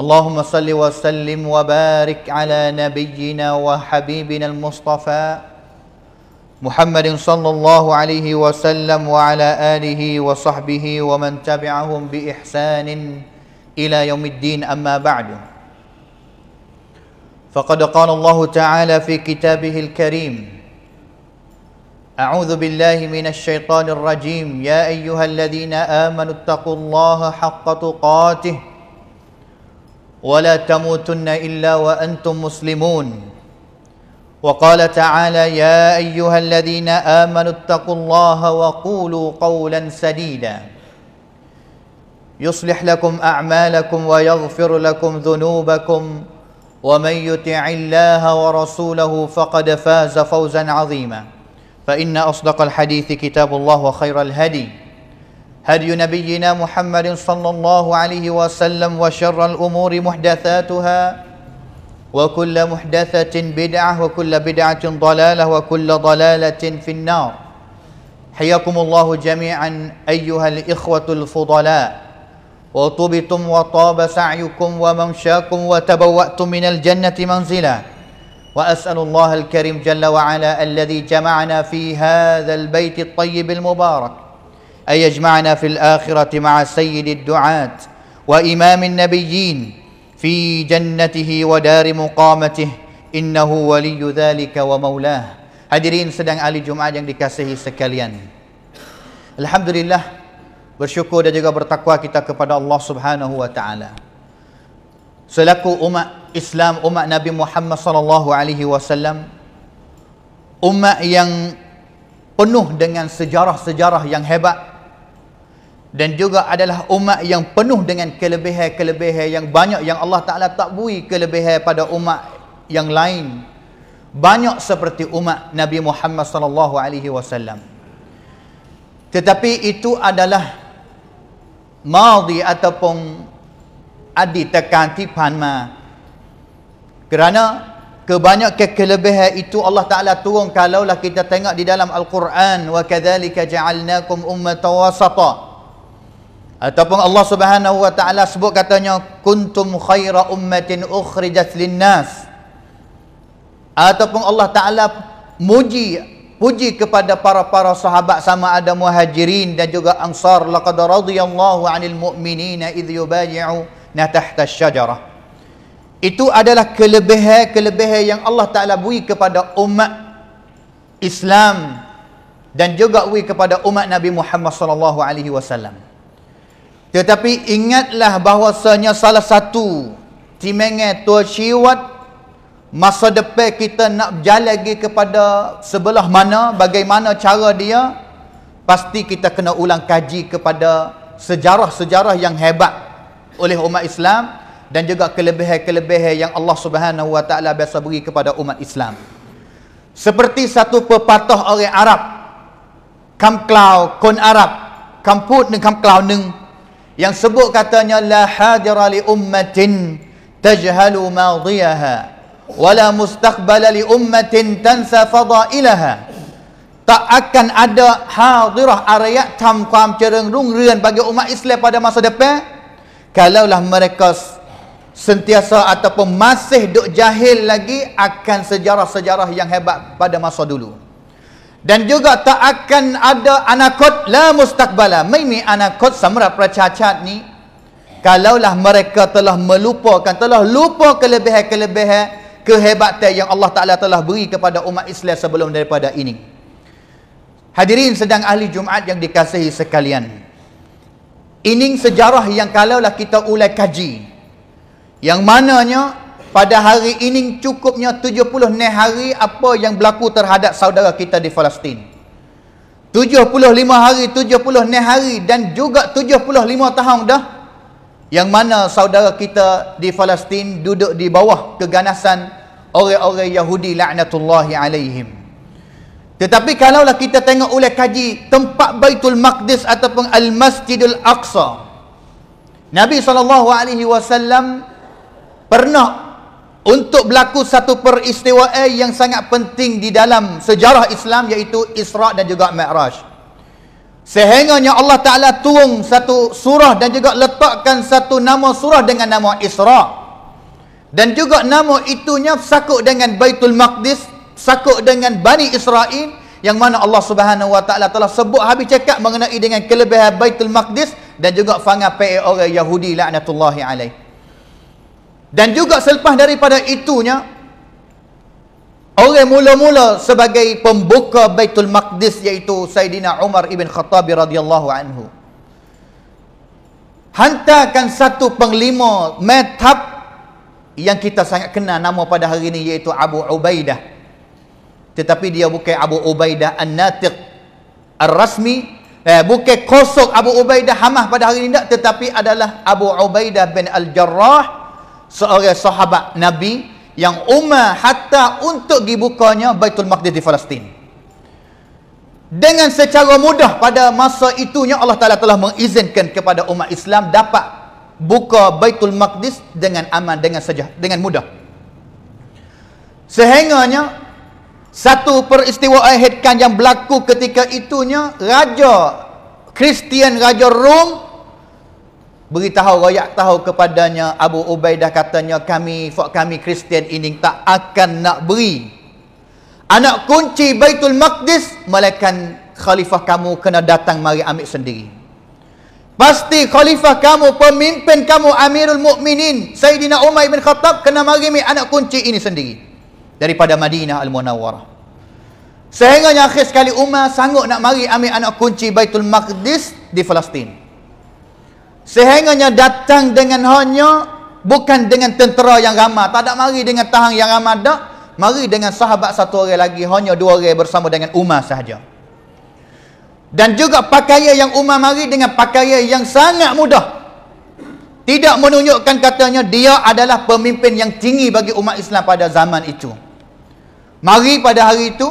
اللهم صل وسلم وبارك على نبينا وحبيبنا المصطفى محمد صلى الله عليه وسلم وعلى آله وصحبه ومن تبعهم بإحسان إلى يوم الدين أما بعد فقد قال الله تعالى في كتابه الكريم أعوذ بالله من الشيطان الرجيم يا أيها الذين آمنوا اتقوا الله حق تقاته ولا تموتن الا وانتم مسلمون وقال تعالى يا ايها الذين امنوا اتقوا الله وقولوا قولا سديدا يصلح لكم اعمالكم ويغفر لكم ذنوبكم ومن يطع الله ورسوله فقد فاز فوزا عظيما فان اصدق الحديث كتاب الله وخير الهدي هدي نبينا محمد صلى الله عليه وسلم وشر الأمور محدثاتها وكل محدثة بدعة وكل بدعة ضلالة وكل ضلالة في النار حياكم الله جميعا أيها الإخوة الفضلاء وطبتم وطاب سعيكم وممشاكم وتبوأتم من الجنة منزلا وأسأل الله الكريم جل وعلا الذي جمعنا في هذا البيت الطيب المبارك أن يجمعنا في الآخرة مع سيد الدعاة وإمام النبيين في جنته ودار مقامته إنه ولي ذلك ومولاه Hadirin sedang ahli Jumaat yang dikasihi sekalian Alhamdulillah Bersyukur dan juga bertakwa kita kepada Allah subhanahu wa ta'ala Selaku umat Islam, umat Nabi Muhammad sallallahu alaihi wasallam, umat yang penuh dengan sejarah-sejarah yang hebat dan juga adalah umat yang penuh dengan kelebihan-kelebihan yang banyak yang Allah Ta'ala tak bui kelebihan pada umat yang lain banyak seperti umat Nabi Muhammad sallallahu alaihi wasallam tetapi itu adalah madi ataupun adi takanti panma kerana kebanyak kelebihan itu Allah Taala turun kalaulah kita tengok di dalam al-Quran wa kadzalika ja'alnakum ummatan wasata ataupun Allah Subhanahu wa taala sebut katanya kuntum khaira ummatin ukhrijat linnas ataupun Allah taala muji puji kepada para-para sahabat sama ada muhajirin dan juga ansar laqad radiyallahu anil mu'minina idh yubayyi'u na tahta syajarah itu adalah kelebihan-kelebihan yang Allah taala beri kepada umat Islam dan juga beri kepada umat Nabi Muhammad sallallahu alaihi wasallam tetapi ingatlah bahawasanya salah satu timengah tua siwat masa depan kita nak berjalan lagi kepada sebelah mana, bagaimana cara dia, pasti kita kena ulang kaji kepada sejarah-sejarah yang hebat oleh umat Islam dan juga kelebihan-kelebihan yang Allah Subhanahu Wa Taala biasa beri kepada umat Islam. Seperti satu pepatah orang Arab, kam klau kon Arab, kam put neng kam klau neng yang sebut katanya la hadira li ummatin tajhalu madiyaha wala mustaqbala li ummatin tansa fadailaha tak akan ada hadirah arayat tam kam cereng rung rian bagi umat Islam pada masa depan kalaulah mereka sentiasa ataupun masih duk jahil lagi akan sejarah-sejarah yang hebat pada masa dulu dan juga tak akan ada anakot la mustaqbala maini anakot samra percacat ni kalaulah mereka telah melupakan telah lupa kelebihan-kelebihan kehebatan yang Allah Taala telah beri kepada umat Islam sebelum daripada ini hadirin sedang ahli Jumaat yang dikasihi sekalian ini sejarah yang kalaulah kita ulai kaji yang mananya pada hari ini cukupnya 70 ni hari apa yang berlaku terhadap saudara kita di Palestin. 75 hari, 70 ni hari dan juga 75 tahun dah yang mana saudara kita di Palestin duduk di bawah keganasan orang-orang Yahudi laknatullahi alaihim. Tetapi kalaulah kita tengok oleh kaji tempat Baitul Maqdis ataupun al Masjidil Aqsa. Nabi SAW pernah untuk berlaku satu peristiwa yang sangat penting di dalam sejarah Islam iaitu Isra dan juga Mi'raj. Sehingganya Allah Taala turun satu surah dan juga letakkan satu nama surah dengan nama Isra. Dan juga nama itunya sakut dengan Baitul Maqdis, sakut dengan Bani Israel yang mana Allah Subhanahu Wa Taala telah sebut habis cakap mengenai dengan kelebihan Baitul Maqdis dan juga fanga pe orang Yahudi laknatullah alaihi. Dan juga selepas daripada itunya Orang mula-mula sebagai pembuka Baitul Maqdis iaitu Sayyidina Umar Ibn Khattab radhiyallahu anhu Hantarkan satu penglima metab yang kita sangat kenal nama pada hari ini iaitu Abu Ubaidah. Tetapi dia bukan Abu Ubaidah An-Natiq Ar-Rasmi. Eh, bukan kosok Abu Ubaidah Hamah pada hari ini tidak. Tetapi adalah Abu Ubaidah bin Al-Jarrah seorang sahabat Nabi yang Umar hatta untuk dibukanya Baitul Maqdis di Palestin. Dengan secara mudah pada masa itunya Allah Taala telah mengizinkan kepada umat Islam dapat buka Baitul Maqdis dengan aman dengan saja dengan mudah. Sehingganya satu peristiwa akhirkan yang berlaku ketika itunya Raja Kristian Raja Rom beritahu rakyat tahu kepadanya Abu Ubaidah katanya kami fak kami Kristian ini tak akan nak beri anak kunci Baitul Maqdis malaikan khalifah kamu kena datang mari ambil sendiri pasti khalifah kamu pemimpin kamu Amirul Mukminin Sayyidina Umar bin Khattab kena mari ambil anak kunci ini sendiri daripada Madinah Al Munawwarah sehingga akhir sekali Umar sanggup nak mari ambil anak kunci Baitul Maqdis di Palestin sehingganya datang dengan hanya bukan dengan tentera yang ramai tak ada mari dengan tahan yang ramai dak mari dengan sahabat satu orang lagi hanya dua orang bersama dengan Umar sahaja dan juga pakaian yang Umar mari dengan pakaian yang sangat mudah tidak menunjukkan katanya dia adalah pemimpin yang tinggi bagi umat Islam pada zaman itu mari pada hari itu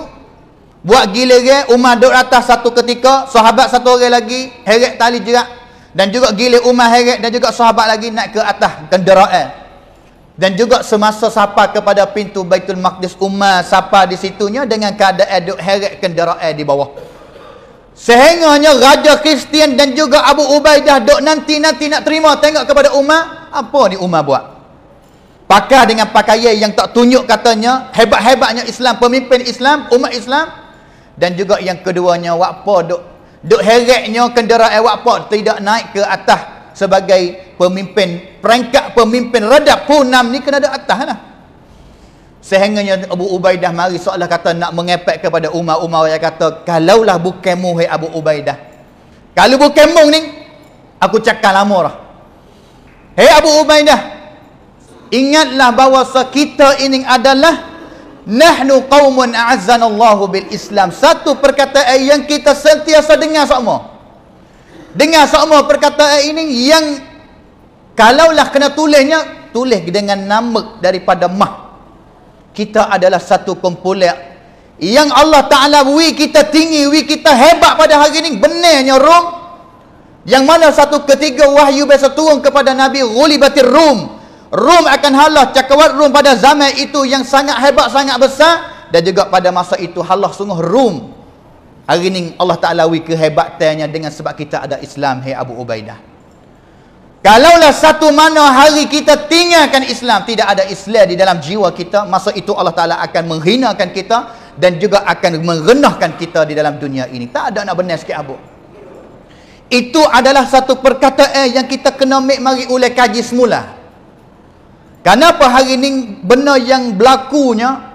buat gila-gila Umar duduk atas satu ketika sahabat satu orang lagi heret tali jerat dan juga gilir umah Herit dan juga sahabat lagi naik ke atas kenderaan dan juga semasa sapa kepada pintu Baitul Maqdis Umar sapa di situnya dengan keadaan duk Herit kenderaan di bawah sehingganya Raja Kristian dan juga Abu Ubaidah duk nanti-nanti nak terima tengok kepada Umar apa ni Umar buat pakai dengan pakaian yang tak tunjuk katanya hebat-hebatnya Islam pemimpin Islam umat Islam dan juga yang keduanya wakpa duk duk heretnya kenderaan awak pun tidak naik ke atas sebagai pemimpin perangkat pemimpin redak punam ni kena ada atas lah ha? sehingga Abu Ubaidah mari soalah kata nak mengepek kepada umat-umat yang kata kalaulah bukan mu hai Abu Ubaidah kalau bukan mu ni aku cakap lama lah hai Abu Ubaidah ingatlah bahawa kita ini adalah Nahnu qawmun Allah bil Islam. Satu perkataan yang kita sentiasa dengar sama. Dengar sama perkataan ini yang kalaulah kena tulisnya, tulis dengan nama daripada mah. Kita adalah satu kumpulan yang Allah Ta'ala wui kita tinggi, wui kita hebat pada hari ini. Benarnya Rom. Yang mana satu ketiga wahyu biasa turun kepada Nabi Ghulibatir Rom. Rom. Rom akan halah cakawat Rom pada zaman itu yang sangat hebat, sangat besar. Dan juga pada masa itu halah sungguh Rom. Hari ini Allah Ta'ala wui kehebatannya dengan sebab kita ada Islam. Hei Abu Ubaidah. Kalaulah satu mana hari kita tinggalkan Islam. Tidak ada Islam di dalam jiwa kita. Masa itu Allah Ta'ala akan menghinakan kita. Dan juga akan merenahkan kita di dalam dunia ini. Tak ada nak benar sikit Abu. Itu adalah satu perkataan yang kita kena make mari oleh kaji semula. Kenapa hari ini benda yang berlakunya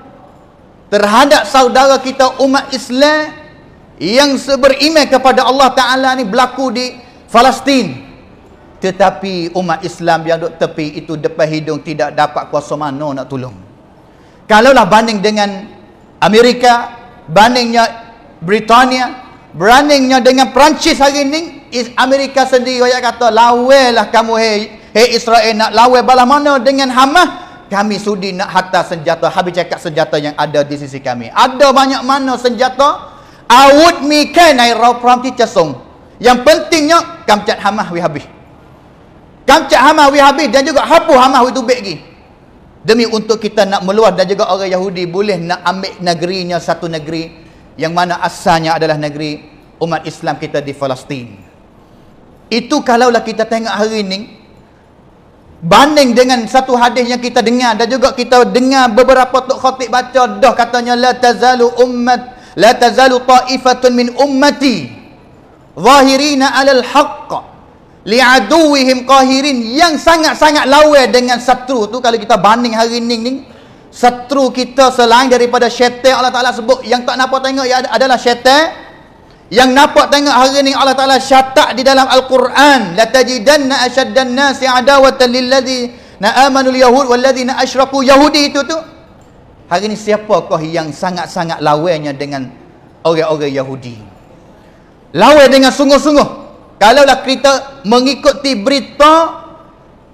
terhadap saudara kita umat Islam yang seberiman kepada Allah Ta'ala ni berlaku di Palestin. Tetapi umat Islam yang duduk tepi itu depan hidung tidak dapat kuasa mana nak tolong. Kalaulah banding dengan Amerika, bandingnya Britania, bandingnya dengan Perancis hari ini, Amerika sendiri yang kata, lawelah kamu hei Hei Israel nak lawan balas mana dengan Hamas? Kami sudi nak hata senjata. Habis cakap senjata yang ada di sisi kami. Ada banyak mana senjata? Awud would me can raw pram teacher song. Yang pentingnya, kamcat Hamas we habis. Kamcat Hamas we habis dan juga hapus Hamas we tubik lagi. Demi untuk kita nak meluah dan juga orang Yahudi boleh nak ambil negerinya satu negeri yang mana asalnya adalah negeri umat Islam kita di Palestin. Itu kalaulah kita tengok hari ini, Banding dengan satu hadis yang kita dengar dan juga kita dengar beberapa tok khatib baca dah katanya la tazalu ummat la tazalu ta'ifatun min ummati zahirina 'ala al li li'aduwihim qahirin yang sangat-sangat lawan dengan satru tu kalau kita banding hari ini ni satru kita selain daripada syaitan Allah Taala sebut yang tak napa tengok ya adalah syaitan yang nampak tengok hari ni Allah Taala syatak di dalam al-Quran la tajidanna ashaddan nasi adawatan lil ladzi na amanu yahud wal ladzi na yahudi itu tu hari ni siapa kau yang sangat-sangat lawannya dengan orang-orang Yahudi lawan dengan sungguh-sungguh kalau kalaulah kita mengikuti berita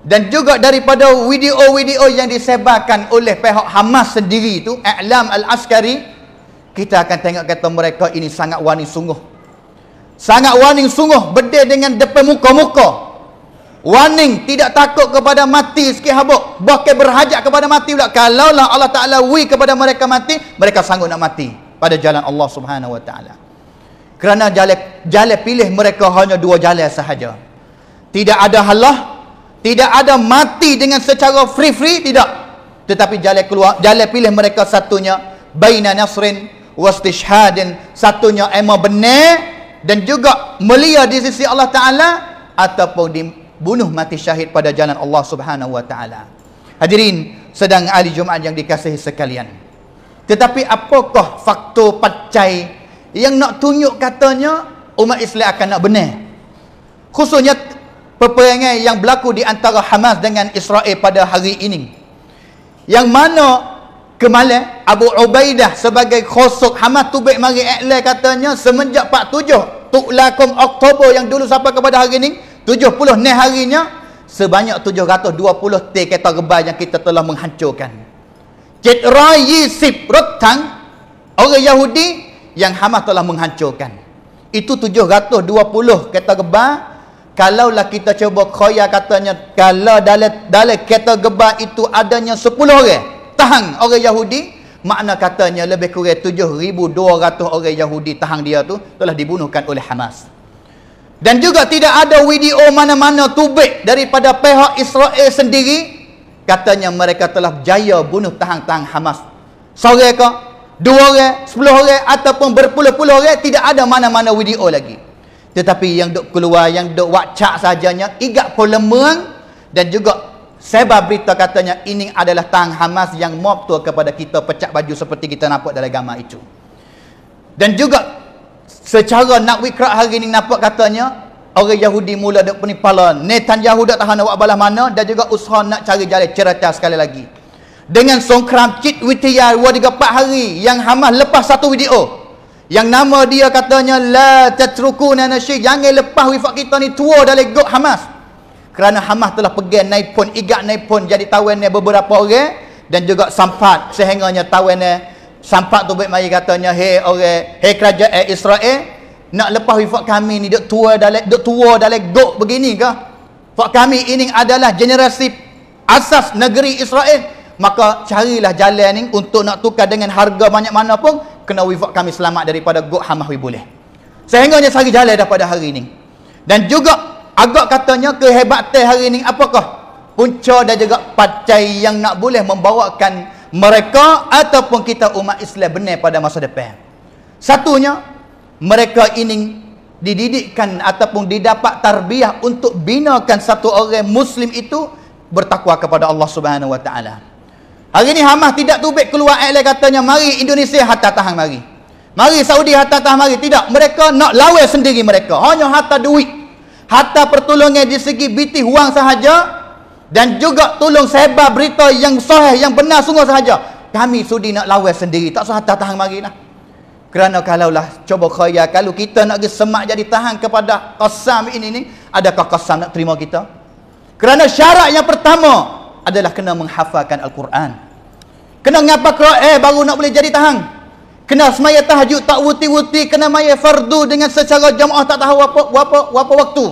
dan juga daripada video-video yang disebarkan oleh pihak Hamas sendiri itu, I'lam al-Askari, kita akan tengok kata mereka ini sangat warning sungguh. Sangat warning sungguh berde dengan depan muka-muka. Warning tidak takut kepada mati sikit habuk. Bahkan berhajat kepada mati pula. Kalaulah Allah Ta'ala wui kepada mereka mati, mereka sanggup nak mati pada jalan Allah Subhanahu Wa Ta'ala. Kerana jalan jalan pilih mereka hanya dua jalan sahaja. Tidak ada halah, tidak ada mati dengan secara free-free, tidak. Tetapi jalan keluar, jalan pilih mereka satunya baina nasrin wastishhadin satunya ema benar dan juga mulia di sisi Allah Taala ataupun dibunuh mati syahid pada jalan Allah Subhanahu wa taala. Hadirin sedang ahli Jumaat yang dikasihi sekalian. Tetapi apakah faktor pacai yang nak tunjuk katanya umat Islam akan nak benar? Khususnya peperangan yang berlaku di antara Hamas dengan Israel pada hari ini. Yang mana kemalai Abu Ubaidah sebagai khosok Hamas Tubik Mari Eklai katanya semenjak 47 Tuklakum Oktober yang dulu sampai kepada hari ini 70 ni harinya sebanyak 720 T kereta rebai yang kita telah menghancurkan Cetra Yisib Rotang orang Yahudi yang Hamas telah menghancurkan itu 720 kereta rebai kalaulah kita cuba khoya katanya kalau dalam dalam kereta rebai itu adanya 10 orang tahan orang Yahudi makna katanya lebih kurang 7200 orang Yahudi tahan dia tu telah dibunuhkan oleh Hamas dan juga tidak ada video mana-mana tubik daripada pihak Israel sendiri katanya mereka telah jaya bunuh tahan-tahan Hamas sore ke dua orang sepuluh orang ataupun berpuluh-puluh orang tidak ada mana-mana video lagi tetapi yang duk keluar yang duk wacak sajanya igat polemeng dan juga sebab berita katanya ini adalah tang Hamas yang mobtul kepada kita pecah baju seperti kita nampak dalam gambar itu. Dan juga secara nak wikrak hari ini nampak katanya orang Yahudi mula ada penipala. Netan Yahuda tahan awak balas mana dan juga usaha nak cari jalan cerita sekali lagi. Dengan songkram cit witiya 2 3 4 hari yang Hamas lepas satu video yang nama dia katanya la tatruku nanashi jangan lepas wifak kita ni tua dalam god Hamas kerana Hamah telah pergi naik pun igak naik pun jadi tawannya beberapa orang dan juga sampat sehingganya tawannya sampat tu baik mari katanya hey orang hey kerajaan eh, Israel nak lepas wifat kami ni dok tua dalam dok tua dalam gok begini ke wifat kami ini adalah generasi asas negeri Israel maka carilah jalan ni untuk nak tukar dengan harga banyak mana pun kena wifat kami selamat daripada gok Hamas boleh sehingganya sehari jalan daripada hari ni dan juga agak katanya kehebatan hari ini apakah punca dan juga pacai yang nak boleh membawakan mereka ataupun kita umat Islam benar pada masa depan satunya mereka ini dididikkan ataupun didapat tarbiyah untuk binakan satu orang muslim itu bertakwa kepada Allah Subhanahu Wa Taala. Hari ini Hamas tidak tubik keluar air katanya mari Indonesia hatta tahan mari. Mari Saudi hatta tahan mari. Tidak, mereka nak lawan sendiri mereka. Hanya hatta duit harta pertolongan di segi biti wang sahaja dan juga tolong sebar berita yang sahih yang benar sungguh sahaja kami sudi nak lawas sendiri tak usah tahan mari lah kerana kalaulah cuba khaya kalau kita nak pergi semak jadi tahan kepada kosam ini ni adakah kosam nak terima kita kerana syarat yang pertama adalah kena menghafalkan Al-Quran kena ngapa Quran eh baru nak boleh jadi tahan kena semaya tahajud tak wuti-wuti kena maya fardu dengan secara jamaah tak tahu apa apa apa waktu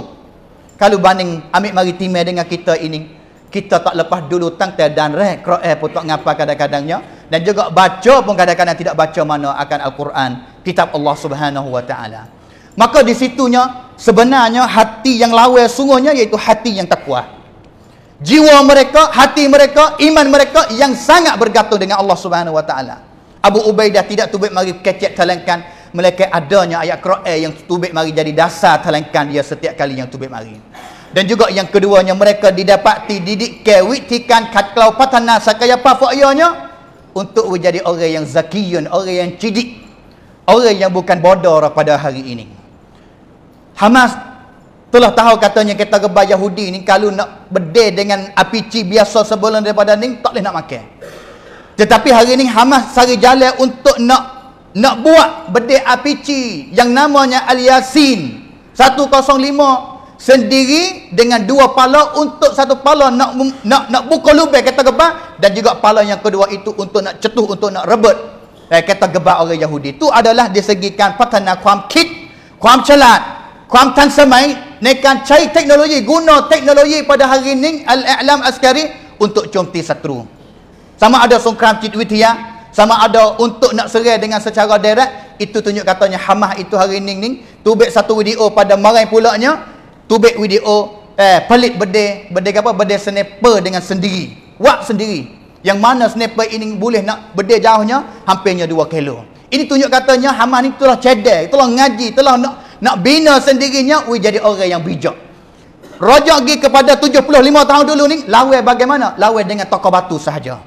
kalau banding ambil mari timai dengan kita ini kita tak lepas dulu tang tangtai dan rek qira'ah eh, pun tak ngapa kadang-kadangnya dan juga baca pun kadang-kadang tidak baca mana akan al-Quran kitab Allah Subhanahu wa taala maka di situnya sebenarnya hati yang lawa sungguhnya iaitu hati yang takwa jiwa mereka hati mereka iman mereka yang sangat bergantung dengan Allah Subhanahu wa taala Abu Ubaidah tidak tubik mari kecek talangkan mereka adanya ayat Quran yang tubik mari jadi dasar talangkan dia setiap kali yang tubik mari dan juga yang keduanya mereka didapati didik kewit tikan kat kelau patana sakaya pafoyonya untuk menjadi orang yang zakiyun orang yang cidik orang yang bukan bodoh pada hari ini Hamas telah tahu katanya kita gebah Yahudi ni kalau nak bedeh dengan api biasa sebelum daripada ni tak boleh nak makan tetapi hari ini Hamas sari jalan untuk nak nak buat bedek APC yang namanya Al-Yasin 105 sendiri dengan dua pala untuk satu pala nak nak nak buka lubang kata gebah dan juga pala yang kedua itu untuk nak cetuh untuk nak rebut eh, kata gebah orang Yahudi itu adalah disegikan patana kuam kit kuam celat kuam tan semai nekan cai teknologi guna teknologi pada hari ini Al-I'lam Askari untuk conti satru sama ada songkram cidwitia sama ada untuk nak serai dengan secara direct itu tunjuk katanya hamah itu hari ini, ini tubik satu video pada marai pulaknya tubik video eh pelit berde bedeh apa berde sniper dengan sendiri wap sendiri yang mana sniper ini boleh nak berde jauhnya hampirnya 2 kilo ini tunjuk katanya Hamas ni telah cedek telah ngaji telah nak nak bina sendirinya we jadi orang yang bijak rajak pergi kepada 75 tahun dulu ni lawai bagaimana lawai dengan tokoh batu sahaja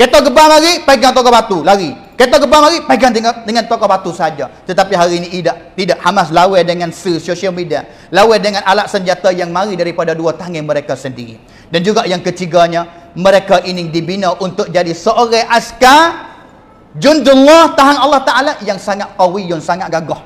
Kereta gebang mari, pegang tokoh batu, lari. Kereta gebang mari, pegang dengan, dengan tokoh batu saja. Tetapi hari ini tidak. Tidak. Hamas lawa dengan social media. Lawa dengan alat senjata yang mari daripada dua tangan mereka sendiri. Dan juga yang ketiganya, mereka ini dibina untuk jadi seorang askar jundullah tahan Allah Ta'ala yang sangat awi, yang sangat gagah.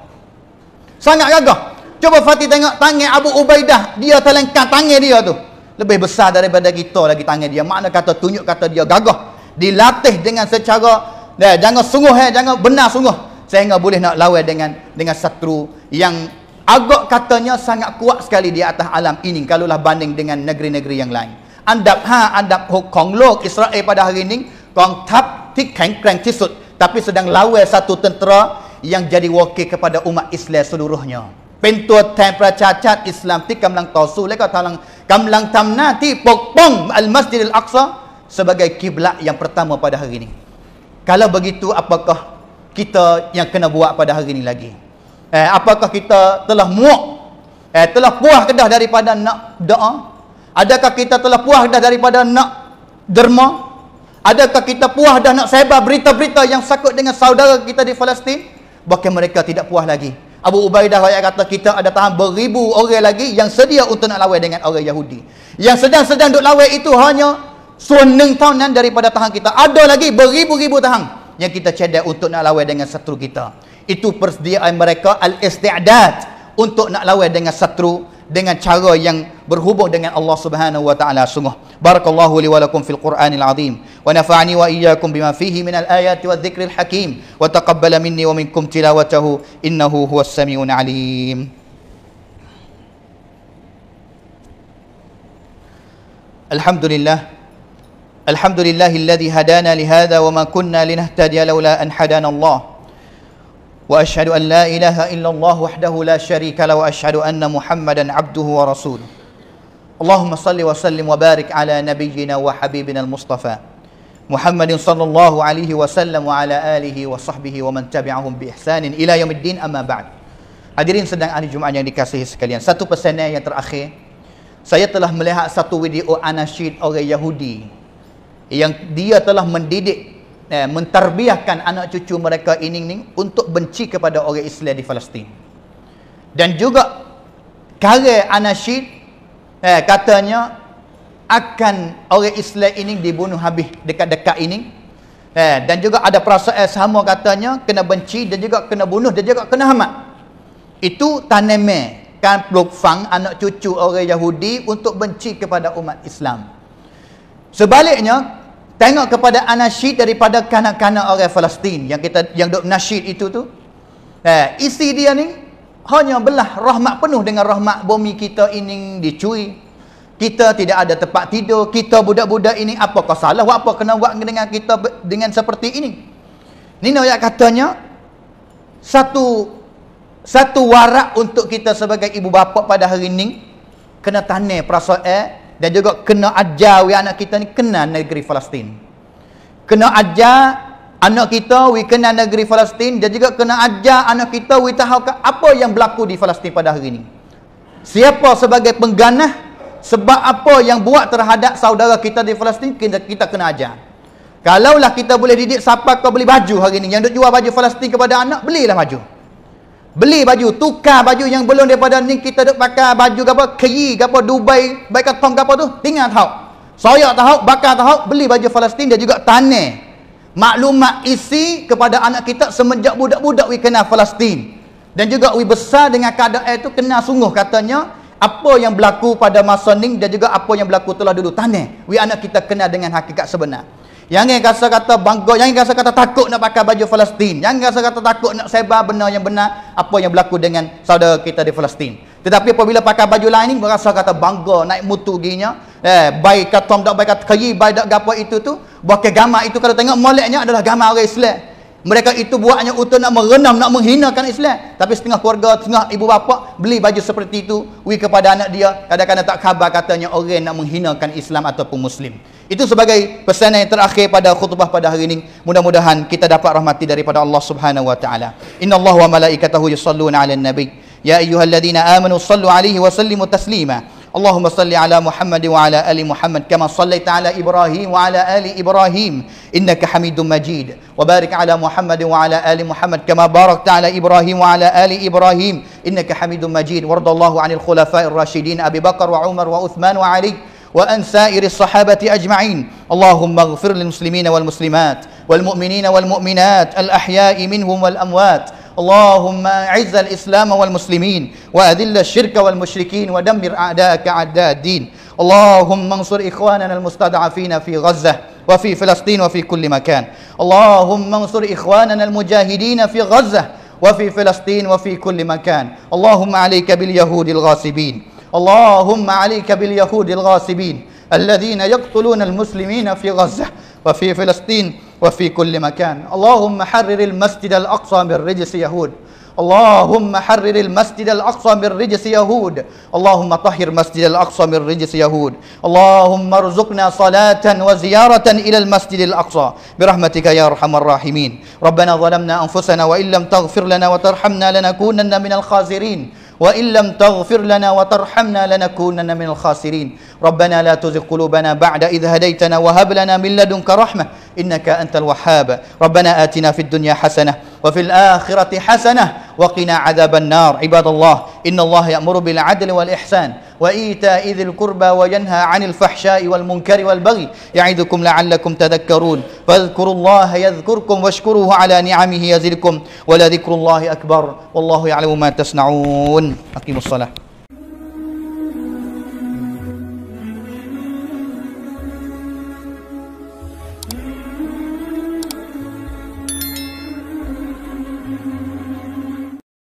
Sangat gagah. Cuba Fatih tengok tangan Abu Ubaidah. Dia telengkan tangan dia tu. Lebih besar daripada kita lagi tangan dia. Makna kata tunjuk kata dia gagah dilatih dengan secara eh, jangan sungguh eh, jangan benar sungguh sehingga boleh nak lawan dengan dengan satru yang agak katanya sangat kuat sekali di atas alam ini kalaulah banding dengan negeri-negeri yang lain andap ha andap hukong lok Israel pada hari ini kong tap tikeng tisut tapi sedang lawan satu tentera yang jadi wakil kepada umat Islam seluruhnya Pentua tempera cacat Islam tikam lang tosu leka talang kam lang tam pokpong al masjidil aqsa sebagai kiblat yang pertama pada hari ini. Kalau begitu apakah kita yang kena buat pada hari ini lagi? Eh apakah kita telah muak? Eh telah puas kedah daripada nak doa? Adakah kita telah puas dah daripada nak derma? Adakah kita puas dah nak sebar berita-berita yang sakut dengan saudara kita di Palestin? Bahkan mereka tidak puas lagi. Abu Ubaidah ayat kata kita ada tahan beribu orang lagi yang sedia untuk nak lawan dengan orang Yahudi. Yang sedang-sedang duk lawan itu hanya Suning tahunan daripada tahan kita. Ada lagi beribu-ribu tahan yang kita cedek untuk nak lawai dengan seteru kita. Itu persediaan mereka al-isti'dad untuk nak lawai dengan seteru dengan cara yang berhubung dengan Allah Subhanahu wa taala sungguh. Barakallahu li wa lakum fil Qur'anil azim wa nafa'ani wa iyyakum bima fihi min minal ayati wadh-dhikril hakim wa taqabbala minni wa minkum tilawatahu innahu huwas samiul alim. Alhamdulillah الحمد لله الذي هدانا لهذا وما كنا لنهتدي لولا أن هدانا الله وأشهد أن لا إله إلا الله وحده لا شريك له وأشهد أن محمدا عبده ورسوله اللهم صل وسلم وبارك على نبينا وحبيبنا المصطفى محمد صلى الله عليه وسلم وعلى آله وصحبه ومن تبعهم بإحسان إلى يوم الدين أما بعد Hadirin sedang hari Jumaat yang dikasihi sekalian. Satu pesanan yang terakhir. Saya telah melihat satu video anasyid orang Yahudi yang dia telah mendidik eh, mentarbiahkan anak cucu mereka ini ning untuk benci kepada orang Islam di Palestin. Dan juga Karel Anashid eh, katanya akan orang Islam ini dibunuh habis dekat-dekat ini. Eh, dan juga ada perasaan sama katanya kena benci dan juga kena bunuh dan juga kena hamat. Itu tanamkan kan blok fang anak cucu orang Yahudi untuk benci kepada umat Islam. Sebaliknya, tengok kepada anasyid daripada kanak-kanak orang Palestin yang kita yang dok nasyid itu tu. Eh, isi dia ni hanya belah rahmat penuh dengan rahmat bumi kita ini dicuri. Kita tidak ada tempat tidur, kita budak-budak ini apa kau salah, apa kena buat dengan kita dengan seperti ini. Nino yang katanya satu satu warak untuk kita sebagai ibu bapa pada hari ini kena tanya perasaan eh, dan juga kena ajar we anak kita ni kenal negeri Palestin. Kena ajar anak kita we kenal negeri Palestin dan juga kena ajar anak kita we tahu apa yang berlaku di Palestin pada hari ini. Siapa sebagai pengganah sebab apa yang buat terhadap saudara kita di Palestin kita, kita kena ajar. Kalaulah kita boleh didik siapa kau beli baju hari ini yang duk jual baju Palestin kepada anak belilah baju beli baju tukar baju yang belum daripada ni kita duk pakai baju apa keri apa dubai baik kat katong apa tu tinggal tahu soyak tahu bakar tahu beli baju Palestin dia juga tanah maklumat isi kepada anak kita semenjak budak-budak we kenal Palestin dan juga we besar dengan keadaan tu kena sungguh katanya apa yang berlaku pada masa ni dan juga apa yang berlaku telah dulu tanah we anak kita kenal dengan hakikat sebenar Jangan rasa kata bangga, jangan rasa kata takut nak pakai baju Palestin. Jangan rasa kata takut nak sebar benda yang benar apa yang berlaku dengan saudara kita di Palestin. Tetapi apabila pakai baju lain ni rasa kata bangga naik mutu ginya, eh baik kata tak baik kata kiri, baik dak gapo itu tu, buat gambar itu kalau tengok moleknya adalah gambar orang Islam. Mereka itu buatnya untuk nak merenam, nak menghinakan Islam. Tapi setengah keluarga, setengah ibu bapa beli baju seperti itu. Wui kepada anak dia. Kadang-kadang tak khabar katanya orang nak menghinakan Islam ataupun Muslim. Itu sebagai pesanan yang terakhir pada khutbah pada hari ini. Mudah-mudahan kita dapat rahmati daripada Allah Subhanahu wa taala. Inna Allah wa malaikatahu yusalluna 'alan nabi. Ya ayyuhalladzina amanu sallu 'alaihi wa sallimu taslima. اللهم صل على محمد وعلى ال محمد كما صليت على ابراهيم وعلى ال ابراهيم انك حميد مجيد وبارك على محمد وعلى ال محمد كما باركت على ابراهيم وعلى ال ابراهيم انك حميد مجيد وارض الله عن الخلفاء الراشدين ابي بكر وعمر وعثمان وعلي وأن سائر الصحابة أجمعين اللهم اغفر للمسلمين والمسلمات والمؤمنين والمؤمنات الأحياء منهم والأموات اللهم أعز الإسلام والمسلمين وأذل الشرك والمشركين ودمر أعداءك أعداء الدين اللهم انصر إخواننا المستضعفين في غزة وفي فلسطين وفي كل مكان اللهم انصر إخواننا المجاهدين في غزة وفي فلسطين وفي كل مكان اللهم عليك باليهود الغاصبين اللهم عليك باليهود الغاصبين الذين يقتلون المسلمين في غزة وفي فلسطين وفي كل مكان اللهم حرر المسجد الأقصى من رجس يهود اللهم حرر المسجد الأقصى من رجس يهود اللهم طهر مسجد الأقصى من رجس يهود اللهم ارزقنا صلاة وزيارة إلى المسجد الأقصى برحمتك يا أرحم الراحمين ربنا ظلمنا أنفسنا وإن لم تغفر لنا وترحمنا لنكونن من الخاسرين وإن لم تغفر لنا وترحمنا لنكونن من الخاسرين ربنا لا تزغ قلوبنا بعد إذ هديتنا وهب لنا من لدنك رحمة إنك أنت الوهاب ربنا آتنا في الدنيا حسنة وفي الآخرة حسنة وقنا عذاب النار عباد الله إن الله يأمر بالعدل والإحسان وإيتاء ذي القربى وينهى عن الفحشاء والمنكر والبغي يعظكم لعلكم تذكرون فاذكروا الله يذكركم واشكروه على نعمه يزدكم ولذكر الله أكبر والله يعلم ما تصنعون أقيموا الصلاة